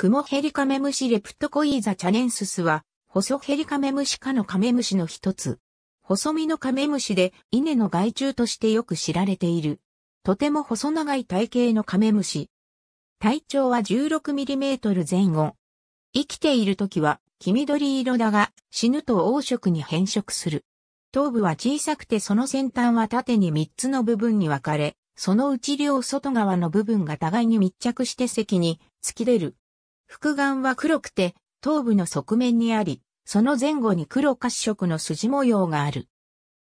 クモヘリカメムシレプトコイーザチャネンススは、細ヘリカメムシ科のカメムシの一つ。細身のカメムシで、稲の害虫としてよく知られている。とても細長い体型のカメムシ。体長は 16mm 前後。生きている時は黄緑色だが、死ぬと黄色に変色する。頭部は小さくてその先端は縦に3つの部分に分かれ、そのうち両外側の部分が互いに密着して席に突き出る。複眼は黒くて、頭部の側面にあり、その前後に黒褐色の筋模様がある。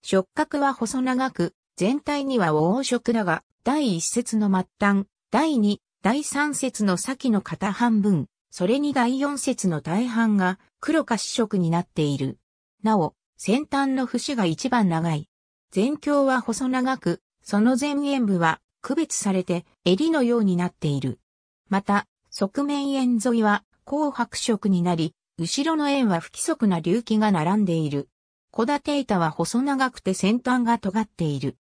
触覚は細長く、全体には黄色だが、第一節の末端、第二、第三節の先の片半分、それに第四節の大半が黒褐色になっている。なお、先端の節が一番長い。全胸は細長く、その前縁部は区別されて襟のようになっている。また、側面円沿いは紅白色になり、後ろの円は不規則な隆起が並んでいる。小立板は細長くて先端が尖っている。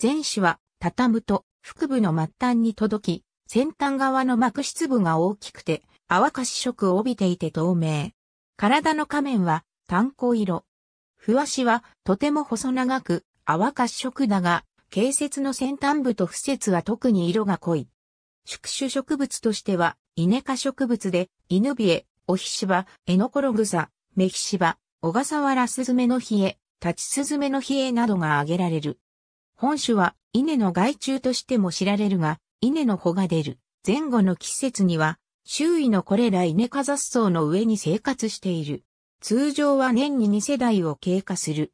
前肢は畳むと腹部の末端に届き、先端側の膜質部が大きくて、泡し色を帯びていて透明。体の仮面は炭鉱色。ふわしはとても細長く泡褐色だが、形節の先端部と不節は特に色が濃い。宿主植物としてはイネ科植物で、イヌビエ、オヒシバ、エノコログサ、メヒシバ、小笠原スズメのヒエ、タチスズメのヒエなどが挙げられる。本種は稲の害虫としても知られるが、稲の穂が出る前後の季節には、周囲のこれら稲科雑草の上に生活している。通常は年に2世代を経過する。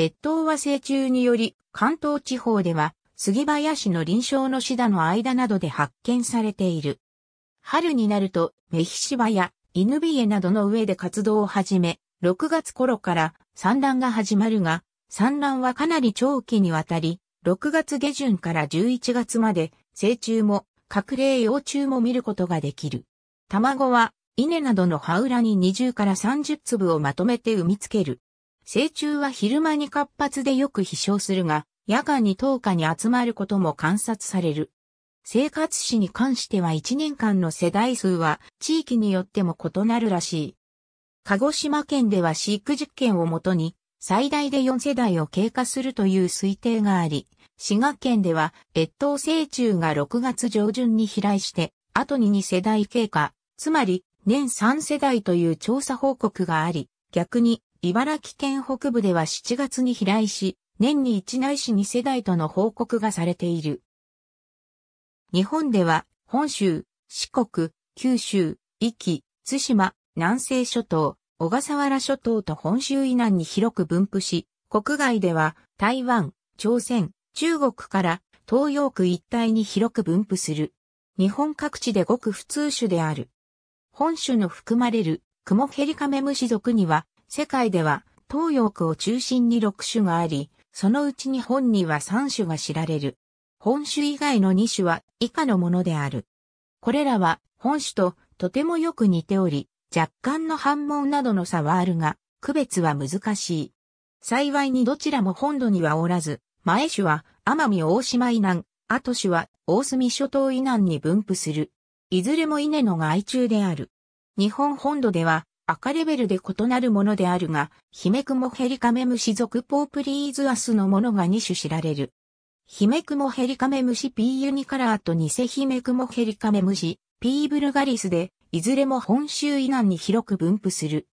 越冬は成虫により、関東地方では、杉林の臨床のシダの間などで発見されている。春になると、メヒシバや犬ビエなどの上で活動を始め、6月頃から産卵が始まるが、産卵はかなり長期にわたり、6月下旬から11月まで、成虫も、隠れ幼虫も見ることができる。卵は、稲などの葉裏に20から30粒をまとめて産みつける。成虫は昼間に活発でよく飛翔するが、夜間に10日に集まることも観察される。生活史に関しては1年間の世代数は地域によっても異なるらしい。鹿児島県では飼育実験をもとに最大で4世代を経過するという推定があり、滋賀県では越冬成虫が6月上旬に飛来して、後に2世代経過、つまり年3世代という調査報告があり、逆に茨城県北部では7月に飛来し、年に1ないし2世代との報告がされている。日本では本州、四国、九州、壱岐、津島、南西諸島、小笠原諸島と本州以南に広く分布し、国外では台湾、朝鮮、中国から東洋区一帯に広く分布する。日本各地でごく普通種である。本種の含まれるクモヘリカメムシ属には、世界では東洋区を中心に6種があり、そのうち日本には3種が知られる。本種以外の2種は以下のものである。これらは本種ととてもよく似ており、若干の反問などの差はあるが、区別は難しい。幸いにどちらも本土にはおらず、前種は奄美大島以南、後種は大隅諸島以南に分布する。いずれも稲の害虫である。日本本土では赤レベルで異なるものであるが、ヒメクモヘリカメムシ属ポープリーズアスのものが2種知られる。ヒメクモヘリカメムシ P ユニカラーとニセヒメクモヘリカメムシ P ブルガリスで、いずれも本州以南に広く分布する。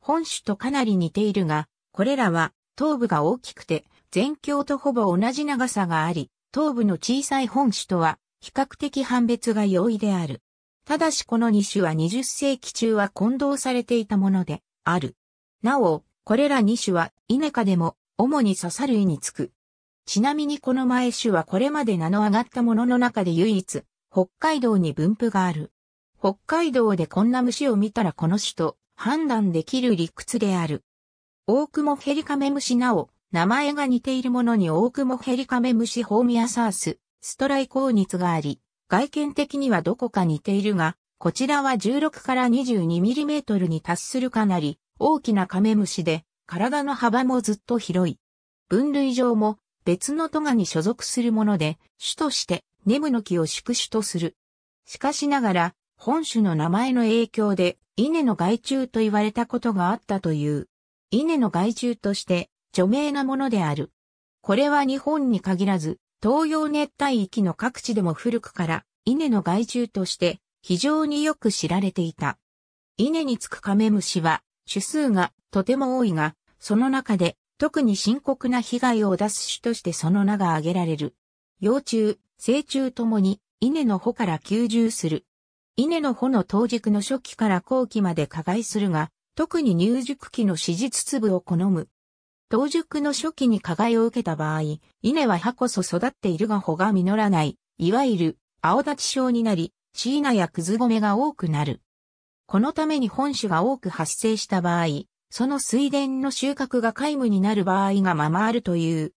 本種とかなり似ているが、これらは頭部が大きくて、全境とほぼ同じ長さがあり、頭部の小さい本種とは比較的判別が容易である。ただしこの2種は20世紀中は混同されていたものである。なお、これら2種はイネ科でも主に刺さ類につくちなみにこの前種はこれまで名の上がったものの中で唯一、北海道に分布がある。北海道でこんな虫を見たらこの種と判断できる理屈である。大雲ヘリカメムシなお、名前が似ているものに大雲ヘリカメムシホーミアサース、ストライコーニツがあり、外見的にはどこか似ているが、こちらは16から 22mm に達するかなり大きなカメムシで、体の幅もずっと広い。分類上も別の都賀に所属するもので、主としてネムの木を宿主とする。しかしながら、本種の名前の影響で、稲の害虫と言われたことがあったという。稲の害虫として著名なものである。これは日本に限らず、東洋熱帯域の各地でも古くから、稲の害虫として非常によく知られていた。稲につくカメムシは、種数がとても多いが、その中で特に深刻な被害を出す種としてその名が挙げられる。幼虫、成虫ともに、稲の穂から吸収する。稲の穂の当軸の初期から後期まで加害するが、特に入熟期の子実粒を好む。当熟の初期に加害を受けた場合、稲は葉こそ育っているが穂が実らない、いわゆる青立ち症になり、椎名やくず米が多くなる。このために本種が多く発生した場合、その水田の収穫が皆無になる場合がままあるという。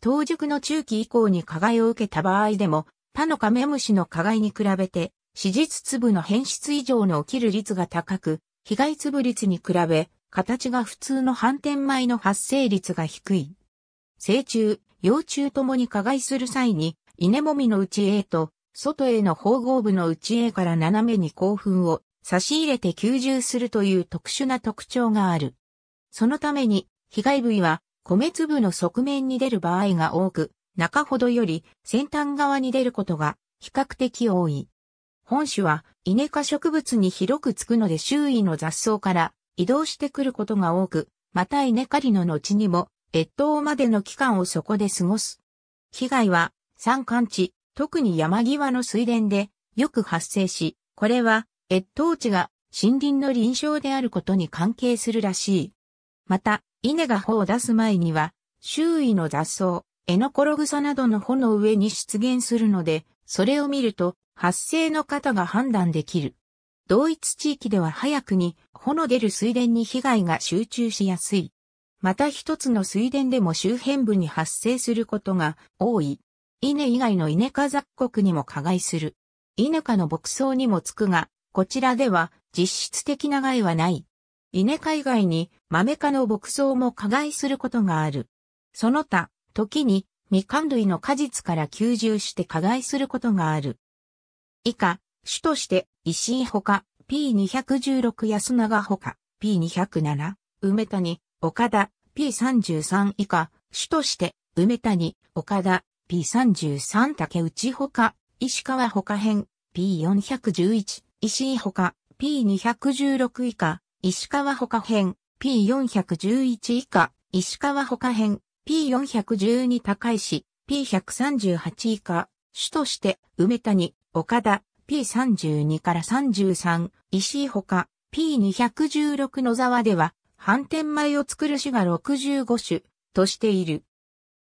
当熟の中期以降に加害を受けた場合でも、他のカメムシの加害に比べて、死実粒の変質以上の起きる率が高く、被害粒率に比べ、形が普通の反転米の発生率が低い。成虫、幼虫ともに加害する際に、稲もみのうち A と、外への縫合部の内 A から斜めに興奮を差し入れて吸収するという特殊な特徴がある。そのために、被害部位は米粒の側面に出る場合が多く、中ほどより先端側に出ることが比較的多い。本種はイネ科植物に広くつくので周囲の雑草から移動してくることが多く、また稲刈りの後にも越冬までの期間をそこで過ごす。被害は山間地、特に山際の水田でよく発生し、これは越冬地が森林の臨床であることに関係するらしい。また、稲が穂を出す前には、周囲の雑草、エノコログサなどの穂の上に出現するので、それを見ると発生の方が判断できる。同一地域では早くに穂の出る水田に被害が集中しやすい。また一つの水田でも周辺部に発生することが多い。稲以外の稲科雑穀にも加害する。稲科の牧草にもつくが、こちらでは実質的な害はない。稲科以外に豆科の牧草も加害することがある。その他、時にみかん類の果実から吸収して加害することがある。以下、種として石井ほか、P216 安永ほか、P207、梅谷、岡田、P33 以下、種として梅谷、岡田、P33 竹内ほか、石川ほか編、P411、石井ほか、P216 以下、石川ほか編、P411 以下、石川ほか編、P412 高石、P138 以下、主として梅谷、岡田、P32 から33、石井ほか、P216 野沢では、反転米を作る種が65種としている。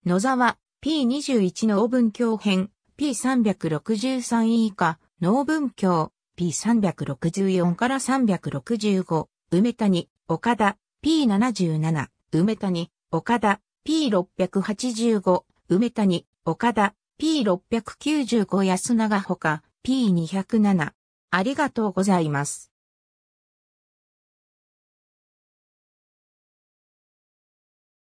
野沢、P21 の文教編、P363 以下、農文教、P364 から365、梅谷、岡田、P77、梅谷、岡田、P685、梅谷、岡田、P695 安永ほか、P207。ありがとうございます。